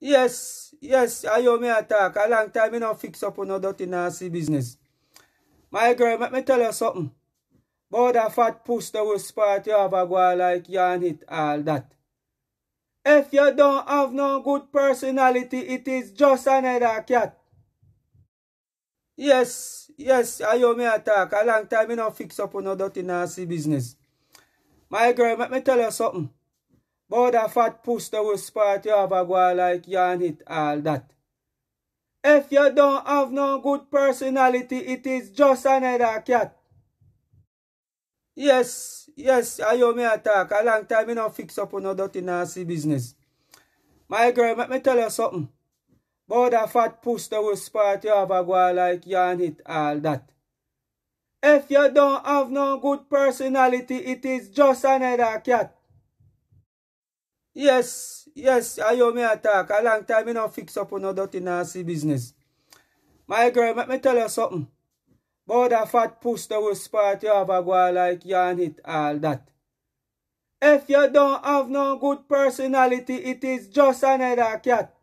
Yes, yes, I hear me attack. A long time, you know, fix up on no nasty business. My girl, let me tell you something. About that fat push the worst part you have a go like you and it, all that. If you don't have no good personality, it is just another cat. Yes, yes, I hear me attack. A long time, you know, fix up on no nasty business. My girl, let me tell you something. But a fat push the worst part you have a go like you and it all that. If you don't have no good personality, it is just another cat. Yes, yes, I owe me attack. A long time you not fix up on no dirty nasty business. My girl, let me tell you something. But a fat push the worst part you have a go like you and it all that. If you don't have no good personality, it is just another cat. Yes, yes, I hear me attack. A long time you know fix up on no dirty nasty business. My girl, let me tell you something. About that fat push the will part you have a go like you and hit all that. If you don't have no good personality, it is just another cat.